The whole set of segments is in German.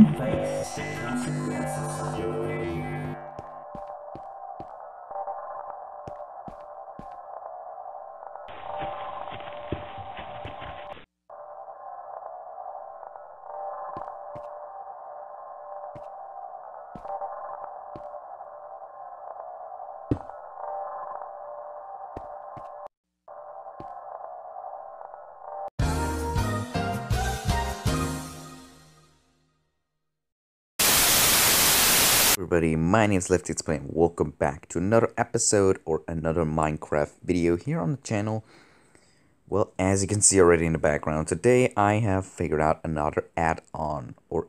in place consequences. everybody, my name is Left Explain. Play and welcome back to another episode or another Minecraft video here on the channel. Well, as you can see already in the background, today I have figured out another add-on, or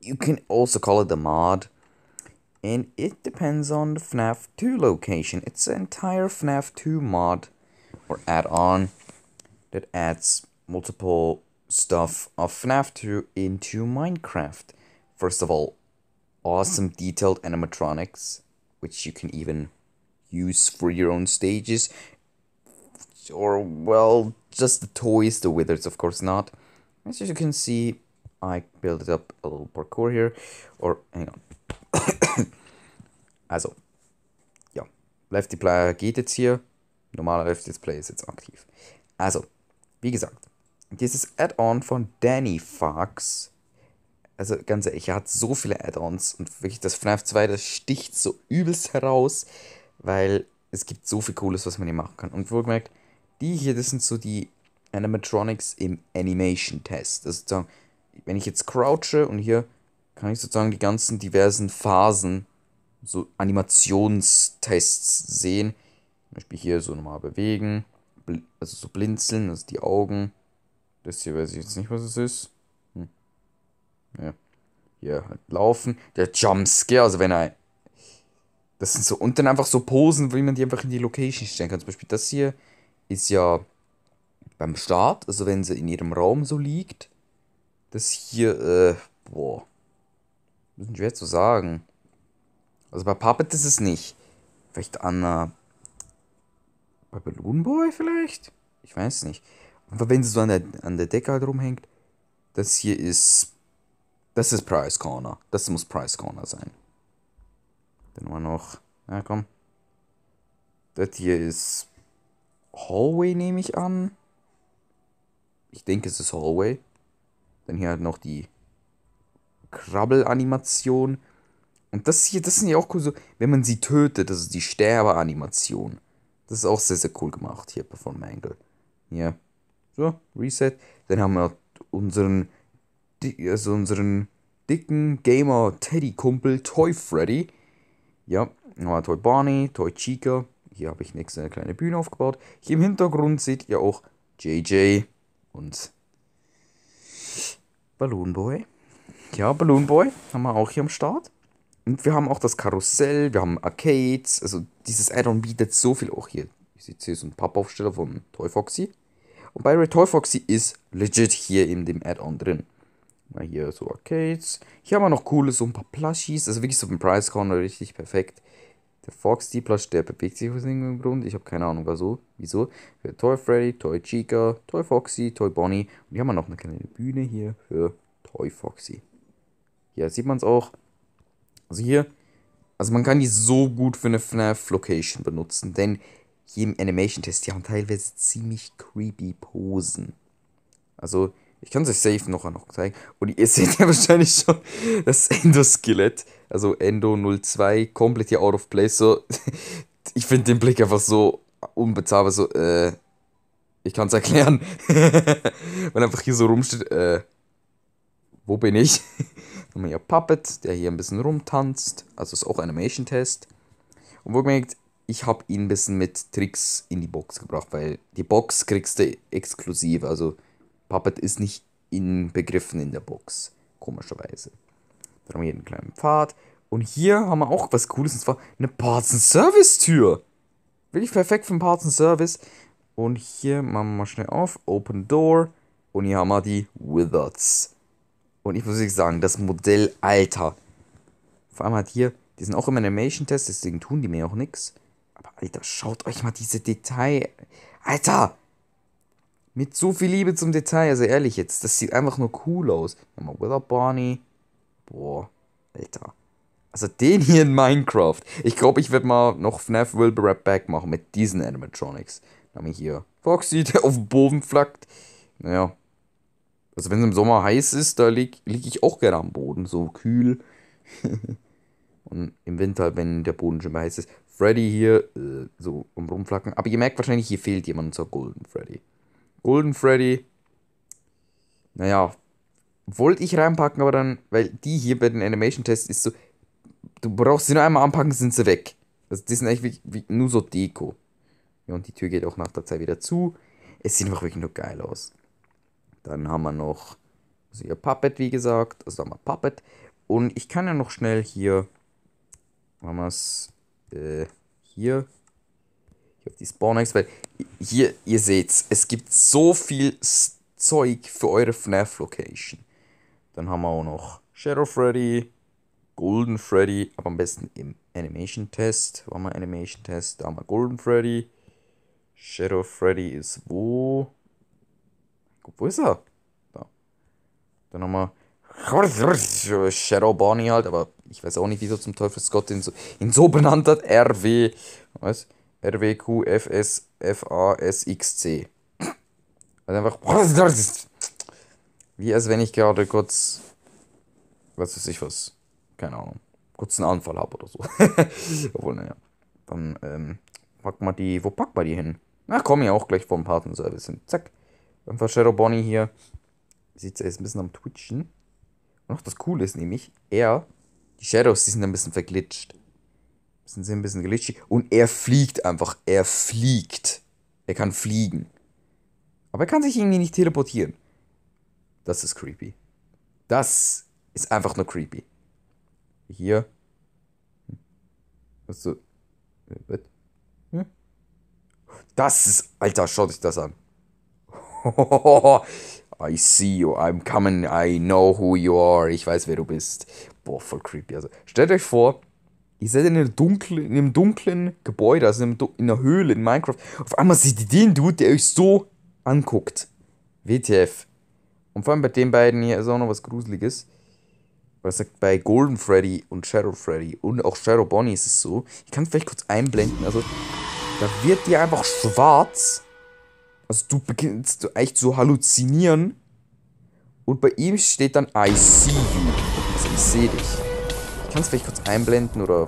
you can also call it the mod, and it depends on the FNAF 2 location. It's an entire FNAF 2 mod, or add-on, that adds multiple stuff of FNAF 2 into Minecraft. First of all, awesome detailed animatronics, which you can even use for your own stages. Or, well, just the toys, the withers, of course not. As you can see, I built up a little parkour here. Or, hang on. also, yeah, Lefty Player geht jetzt hier. Normaler Lefty Player ist jetzt aktiv. Also, wie gesagt, dieses Add-on von Danny Fox Also ganz ehrlich, er hat so viele Add-ons und wirklich das FNAF 2, das sticht so übelst heraus, weil es gibt so viel Cooles, was man hier machen kann. Und wohlgemerkt, die hier, das sind so die Animatronics im Animation-Test. Also sozusagen, wenn ich jetzt crouche und hier kann ich sozusagen die ganzen diversen Phasen, so Animationstests sehen. Zum Beispiel hier so normal bewegen, also so blinzeln, also die Augen. Das hier weiß ich jetzt nicht, was es ist. Ja. Hier halt laufen. Der Jumpscare, also wenn er. Das sind so. unten einfach so Posen, wie man die einfach in die Location stellen kann. Zum Beispiel das hier ist ja beim Start, also wenn sie in ihrem Raum so liegt. Das hier, äh, boah. Das ist schwer zu sagen. Also bei Puppet ist es nicht. Vielleicht Anna. bei Balloon Boy vielleicht? Ich weiß nicht. Aber wenn sie so an der, an der Decke halt rumhängt, das hier ist das ist Price Corner. Das muss Price Corner sein. Dann haben wir noch. Ja, komm. Das hier ist Hallway, nehme ich an. Ich denke, es ist Hallway. Dann hier halt noch die Krabbel-Animation. Und das hier, das sind ja auch cool so, wenn man sie tötet, das ist die Sterbe-Animation. Das ist auch sehr, sehr cool gemacht hier von Mangle. Ja. So, Reset. Dann haben wir unseren also unseren dicken Gamer-Teddy-Kumpel Toy Freddy. Ja, nochmal Toy Barney, Toy Chica. Hier habe ich nächste eine kleine Bühne aufgebaut. Hier im Hintergrund seht ihr auch JJ und Balloon Boy. Ja, Balloon Boy haben wir auch hier am Start. Und wir haben auch das Karussell, wir haben Arcades. Also dieses Add-on bietet so viel auch hier. Ich sehe hier so einen Pappaufsteller von Toy Foxy. Und bei Ray Toy Foxy ist legit hier in dem Add-on drin. Mal hier so Arcades. Hier haben wir noch coole, so ein paar Plushies. Das also ist wirklich so ein Price Corner richtig perfekt. Der Fox, die Plush, der bewegt sich aus irgendeinem Grund. Ich habe keine Ahnung, wieso. Wieso? Für Toy Freddy, Toy Chica, Toy Foxy, Toy Bonnie. Und hier haben wir noch eine kleine Bühne hier für Toy Foxy. Hier sieht man es auch. Also hier. Also man kann die so gut für eine FNAF-Location benutzen, denn hier im Animation-Test, die haben teilweise ziemlich creepy Posen. Also, ich kann es euch safe nachher noch zeigen. Und ihr seht ja wahrscheinlich schon das Endoskelett. Also Endo 02, komplett hier out of place. So, ich finde den Blick einfach so unbezahlbar. So, äh, ich kann es erklären. Wenn einfach hier so rumsteht, äh, wo bin ich? Dann haben wir hier Puppet, der hier ein bisschen rumtanzt. Also ist auch Animation-Test. Und wo gemerkt, ich habe ihn ein bisschen mit Tricks in die Box gebracht, weil die Box kriegst du exklusiv. Also Puppet ist nicht inbegriffen in der Box. Komischerweise. Dann haben wir hier einen kleinen Pfad. Und hier haben wir auch was Cooles, und zwar eine Parts and Service Tür. Wirklich perfekt für einen Parts and Service. Und hier machen wir mal schnell auf. Open Door. Und hier haben wir die Wizards. Und ich muss wirklich sagen, das Modell, Alter. Vor allem hat hier, die sind auch im Animation-Test, deswegen tun die mir auch nichts. Aber Alter, schaut euch mal diese Detail. Alter! Mit so viel Liebe zum Detail, also ehrlich jetzt, das sieht einfach nur cool aus. Nochmal Wither Barney. Boah, Alter. Also den hier in Minecraft. Ich glaube, ich werde mal noch FNAF Will Rap Back machen mit diesen Animatronics. Dann haben wir hier Foxy, der auf dem Boden flackt. Naja. Also wenn es im Sommer heiß ist, da liege lieg ich auch gerne am Boden, so kühl. Und im Winter, wenn der Boden schon mal heiß ist. Freddy hier, äh, so um rumflacken. Aber ihr merkt wahrscheinlich, hier fehlt jemand zur Golden Freddy. Golden Freddy. Naja, wollte ich reinpacken, aber dann, weil die hier bei den Animation-Tests ist so, du brauchst sie nur einmal anpacken, sind sie weg. Also die sind eigentlich wie, wie nur so Deko. Ja, und die Tür geht auch nach der Zeit wieder zu. Es sieht einfach wirklich nur geil aus. Dann haben wir noch also ihr Puppet, wie gesagt. Also haben wir Puppet. Und ich kann ja noch schnell hier, haben wir es, äh, hier, hier auf die Spawnex, weil hier, ihr seht's, es gibt so viel Zeug für eure FNAF-Location. Dann haben wir auch noch Shadow Freddy, Golden Freddy, aber am besten im Animation-Test. War mal Animation-Test, da haben wir Golden Freddy. Shadow Freddy ist wo? Wo ist er? Da. Dann haben wir Shadow Bonnie halt, aber ich weiß auch nicht, wieso zum Teufel Scott ihn so, ihn so benannt hat. RW, was? RWQFS F-A-S-X-C. Also einfach. Wie als wenn ich gerade kurz. Was weiß ich was. Keine Ahnung. Kurz einen Anfall habe oder so. Obwohl, naja. Dann, ähm, pack mal die. Wo packt man die hin? Na, komm ja auch gleich vom Partnerservice hin. Zack. Einfach Shadow Bonnie hier. Sieht ja jetzt ein bisschen am Twitchen. Und auch das Coole ist nämlich, er. Die Shadows, die sind ein bisschen verglitscht sind sie ein bisschen glitschig. Und er fliegt einfach. Er fliegt. Er kann fliegen. Aber er kann sich irgendwie nicht teleportieren. Das ist creepy. Das ist einfach nur creepy. Hier. Hm. Also, äh, was so. Hm? Das ist. Alter, schaut euch das an. I see you, I'm coming, I know who you are, ich weiß, wer du bist. Boah, voll creepy. Also, stellt euch vor, Ihr seid in, einem dunklen, dunklen Gebäude, also in, einer Höhle in Minecraft. Auf einmal seht ihr den Dude, der euch so anguckt. WTF. Und vor allem bei den beiden hier ist auch noch was Gruseliges. Was sagt bei Golden Freddy und Shadow Freddy und auch Shadow Bonnie ist es so. Ich kann es vielleicht kurz einblenden. Also, da wird dir einfach schwarz. Also, du beginnst echt zu halluzinieren. Und bei ihm steht dann I see you. Also, ich sehe dich. Ich kann es vielleicht kurz einblenden oder...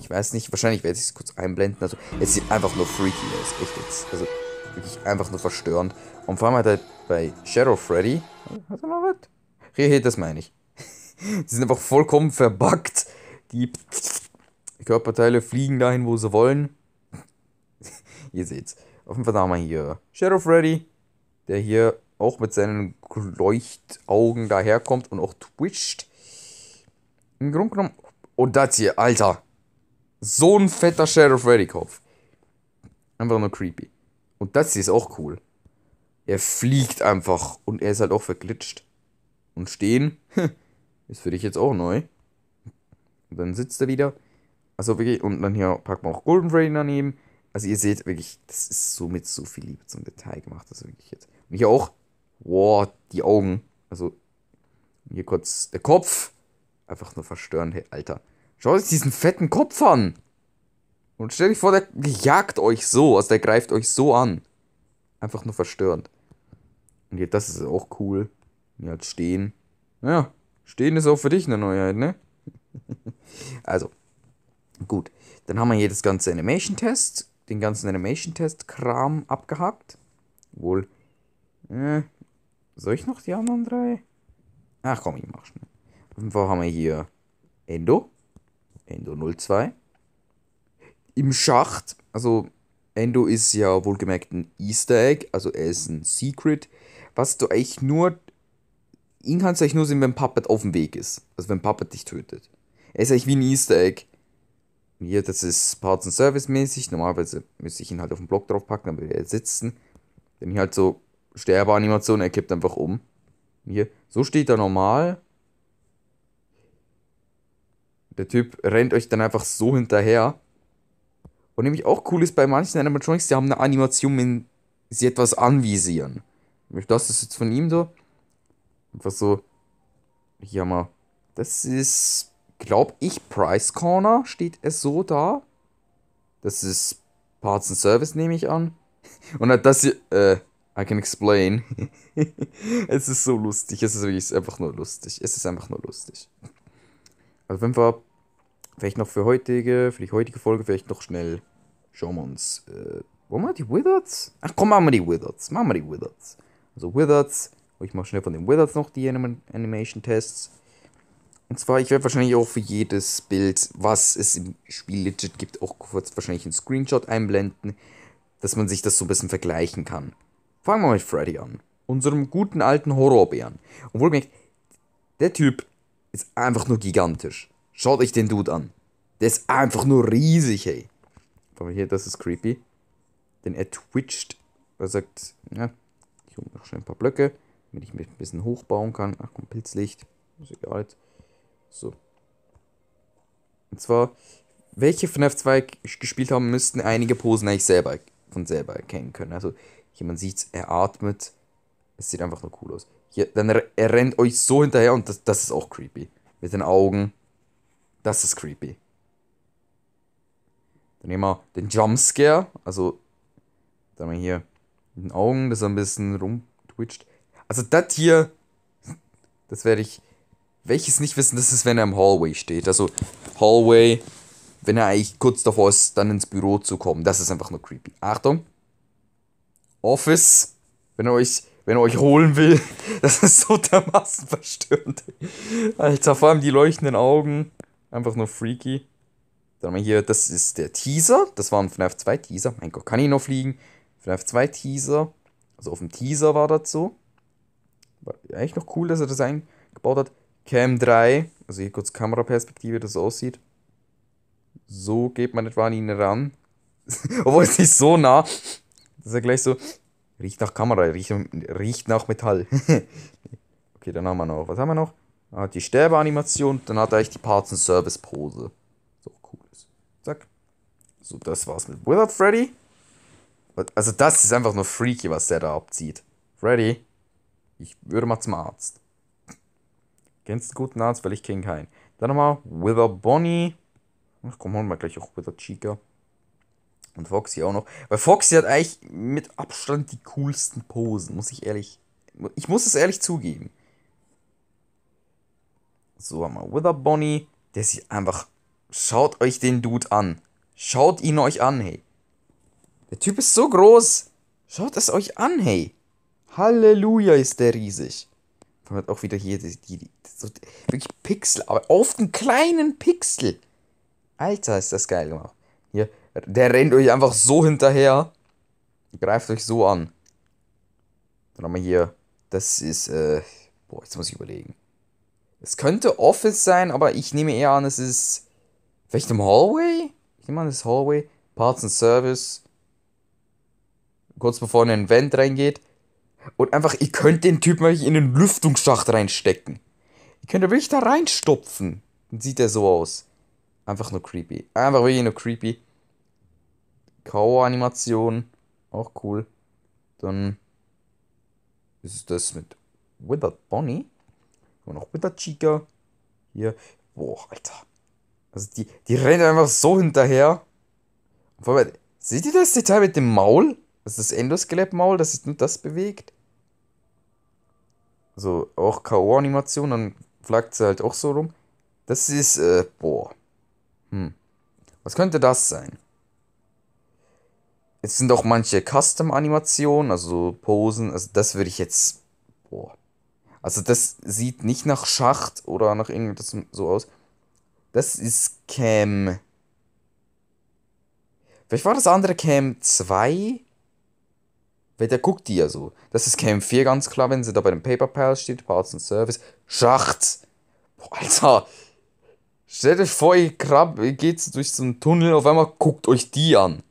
Ich weiß nicht, wahrscheinlich werde ich es kurz einblenden. Also, es sieht einfach nur freaky aus. Echt jetzt. Also, wirklich einfach nur verstörend. Und vor allem halt, er bei Shadow Freddy... Hat er noch was? Hier, das meine ich. die sind einfach vollkommen verbuggt. Die Körperteile fliegen dahin, wo sie wollen. Ihr seht's. Auf jeden Fall haben wir hier Shadow Freddy, der hier auch mit seinen Leuchtaugen daherkommt und auch twitcht. Im Grunde genommen. Und das hier, Alter. So ein fetter Sheriff Reddy-Kopf. Einfach nur creepy. Und das hier ist auch cool. Er fliegt einfach und er ist halt auch verglitscht. Und stehen ist für dich jetzt auch neu. Und dann sitzt er wieder. Also wirklich, und dann hier packt man auch Golden Freddy daneben. Also ihr seht wirklich, das ist so mit so viel Liebe zum Detail gemacht. Das wirklich jetzt. Und hier auch, wow, die Augen. Also hier kurz der Kopf Einfach nur verstören, hey, Alter. Schau euch diesen fetten Kopf an. Und stell dich vor, der jagt euch so, also der greift euch so an. Einfach nur verstörend. Und ja, das ist auch cool. Ja, halt stehen. Ja, stehen ist auch für dich eine Neuheit, ne? also, gut. Dann haben wir hier das ganze Animation-Test, den ganzen Animation-Test-Kram abgehakt. Wohl. Äh, soll ich noch die anderen drei? Ach komm, ich mach schnell. Wo haben wir hier? Endo. Endo 02. Im Schacht. Also, Endo ist ja wohlgemerkt ein Easter Egg. Also, er ist ein Secret. Was du eigentlich nur. Ihn kannst du eigentlich nur sehen, wenn Puppet auf dem Weg ist. Also, wenn Puppet dich tötet. Er ist eigentlich wie ein Easter Egg. Hier, das ist Parts and Service mäßig. Normalerweise müsste ich ihn halt auf den Block draufpacken, dann würde er sitzen. Dann hier halt so Sterbeanimation, er kippt einfach um. Hier, so steht er normal. Der Typ rennt euch dann einfach so hinterher. Und nämlich auch cool ist bei manchen Animatronics, die haben eine Animation, wenn sie etwas anvisieren. Das ist jetzt von ihm so. Einfach so. Hier mal. Das ist, glaub ich, Price Corner steht es so da. Das ist Parts and Service, nehme ich an. Und das hier, äh, I can explain. es ist so lustig. Es ist wirklich einfach nur lustig. Es ist einfach nur lustig. Also wenn wir vielleicht noch für heutige, für die heutige Folge vielleicht noch schnell schauen wir uns. Äh, wollen wir die Wizards? Ach komm, machen wir die Wizards. Machen wir die Wizards. Also Wizards. Ich mache schnell von den Wizards noch die Anim Animation-Tests. Und zwar, ich werde wahrscheinlich auch für jedes Bild, was es im Spiel legit gibt, auch kurz wahrscheinlich einen Screenshot einblenden, dass man sich das so ein bisschen vergleichen kann. Fangen wir mal mit Freddy an. Unserem guten alten Horrorbären. Und wohlgemerkt, der Typ ist einfach nur gigantisch. Schaut euch den Dude an. Der ist einfach nur riesig, ey. Guck mal hier, das ist creepy. Denn er twitcht. Er sagt, ja, ich hole noch schnell ein paar Blöcke, damit ich mich ein bisschen hochbauen kann. Ach komm, Pilzlicht. Ist egal. So. Und zwar, welche FNAF 2 gespielt haben, müssten einige Posen eigentlich selber von selber erkennen können. Also, hier man sieht, er atmet. Es sieht einfach nur cool aus. Hier, dann er rennt euch so hinterher und das, das ist auch creepy. Mit den Augen. Das ist creepy. Dann nehmen wir den Jumpscare. Also, dann haben wir hier mit den Augen, dass er ein bisschen rumtwitcht. Also, das hier, das werde ich. Welches nicht wissen, das ist, wenn er im Hallway steht. Also, Hallway, wenn er eigentlich kurz davor ist, dann ins Büro zu kommen. Das ist einfach nur creepy. Achtung. Office, wenn er euch wenn er euch holen will. Das ist so dermaßen verstörend. Alter, vor allem die leuchtenden Augen. Einfach nur freaky. Dann haben wir hier, das ist der Teaser. Das war ein FNAF 2 Teaser. Mein Gott, kann ich noch fliegen? FNAF 2 Teaser. Also auf dem Teaser war das so. War eigentlich noch cool, dass er das eingebaut hat. Cam 3. Also hier kurz Kameraperspektive, wie das aussieht. So geht man etwa an ihn ran. Obwohl es nicht so nah. Das ist ja gleich so. Riecht nach Kamera, riecht, riecht nach Metall. okay, dann haben wir noch. Was haben wir noch? Dann hat die Sterbeanimation, dann hat er eigentlich die Parts und Service Pose. So cool ist. Zack. So, das war's mit Without Freddy. Also, das ist einfach nur freaky, was der da abzieht. Freddy, ich würde mal zum Arzt. Kennst du guten Arzt, weil ich kenne keinen. Dann nochmal Without Bonnie. Ach komm, holen wir gleich auch Without Chica. Und Foxy auch noch. Weil Foxy hat eigentlich mit Abstand die coolsten Posen, muss ich ehrlich. Ich muss es ehrlich zugeben. So haben wir Wither Bonnie. Der sieht einfach. Schaut euch den Dude an. Schaut ihn euch an, hey. Der Typ ist so groß. Schaut es euch an, hey. Halleluja ist der riesig. Man hat auch wieder hier die, die, die so, wirklich Pixel, aber auf den kleinen Pixel. Alter, ist das geil gemacht. Hier, der rennt euch einfach so hinterher. Greift euch so an. Dann haben wir hier. Das ist, äh. Boah, jetzt muss ich überlegen. Es könnte Office sein, aber ich nehme eher an, es ist. Vielleicht im Hallway? Ich nehme an, es ist Hallway. Parts and Service. Kurz bevor ein Vent reingeht. Und einfach, ihr könnt den Typen euch in den Lüftungsschacht reinstecken. Ihr könnt ihn wirklich da reinstopfen. Dann sieht er so aus. Einfach nur creepy. Einfach wirklich nur creepy ko Animation. Auch cool. Dann ist das mit Withered Bonnie. Und noch Withered Chica. Hier. Boah, Alter. Also die, die rennen einfach so hinterher. Vorbei. seht ihr das Detail mit dem Maul? Das ist das Endoskelett-Maul, das sich nur das bewegt. So, auch K.O.-Animation, dann flaggt sie halt auch so rum. Das ist, äh, boah. Hm. Was könnte das sein? Es sind auch manche Custom-Animationen, also Posen. Also das würde ich jetzt. Boah. Also das sieht nicht nach Schacht oder nach irgendwas so aus. Das ist Cam. Vielleicht war das andere Cam 2? Weil der guckt die ja so. Das ist Cam 4 ganz klar, wenn sie da bei dem Paper Pals steht, Parts and Service. Schacht! Boah, Alter! Stellt euch vor, ihr, krabbt, ihr geht durch so einen Tunnel, auf einmal guckt euch die an.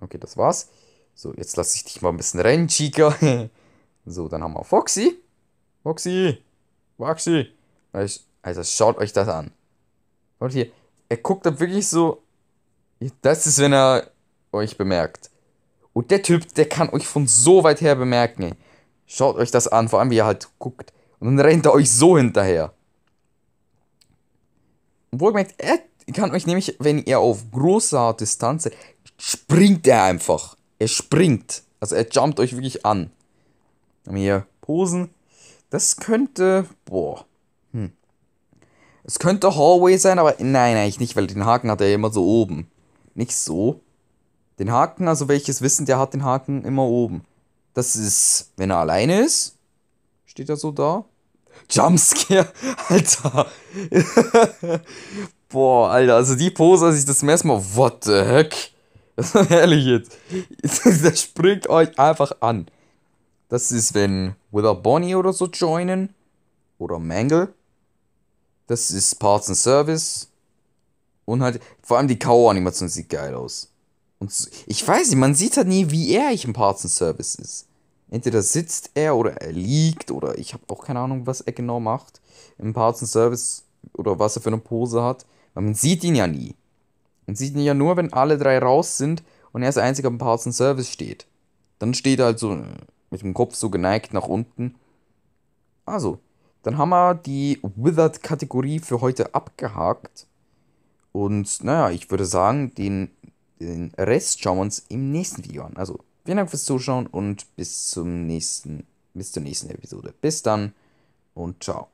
Okay, das war's. So, jetzt lasse ich dich mal ein bisschen rennen, Chica. so, dann haben wir Foxy. Foxy. Foxy. Also, schaut euch das an. Und hier, er guckt dann wirklich so. Das ist, wenn er euch bemerkt. Und der Typ, der kann euch von so weit her bemerken. Schaut euch das an, vor allem wie ihr halt guckt. Und dann rennt er euch so hinterher. Und wohlgemerkt, er kann euch nämlich, wenn ihr auf großer Distanz seid, springt er einfach. Er springt. Also er jumpt euch wirklich an. Haben wir hier Posen. Das könnte. Boah. Hm. Es könnte Hallway sein, aber nein, eigentlich nicht, weil den Haken hat er ja immer so oben. Nicht so. Den Haken, also welches Wissen, der hat den Haken immer oben. Das ist, wenn er alleine ist, steht er so da. Jumpscare, Alter. Boah, Alter, also die Pose, als ich das erste Mal, what the heck? Das ist ehrlich jetzt. Der springt euch einfach an. Das ist, wenn Wither Bonnie oder so joinen. Oder Mangle. Das ist Parts and Service. Und halt, vor allem die K.O.-Animation sieht geil aus. Und ich weiß nicht, man sieht halt nie, wie er ich im Parts and Service ist. Entweder sitzt er oder er liegt oder ich habe auch keine Ahnung, was er genau macht im Parts and Service oder was er für eine Pose hat. Weil man sieht ihn ja nie. Man sieht ihn ja nur, wenn alle drei raus sind und er als einziger am Parts Service steht. Dann steht er halt so äh, mit dem Kopf so geneigt nach unten. Also, dann haben wir die Withered-Kategorie für heute abgehakt. Und naja, ich würde sagen, den, den Rest schauen wir uns im nächsten Video an. Also, vielen Dank fürs Zuschauen und bis zum nächsten, bis zur nächsten Episode. Bis dann und ciao.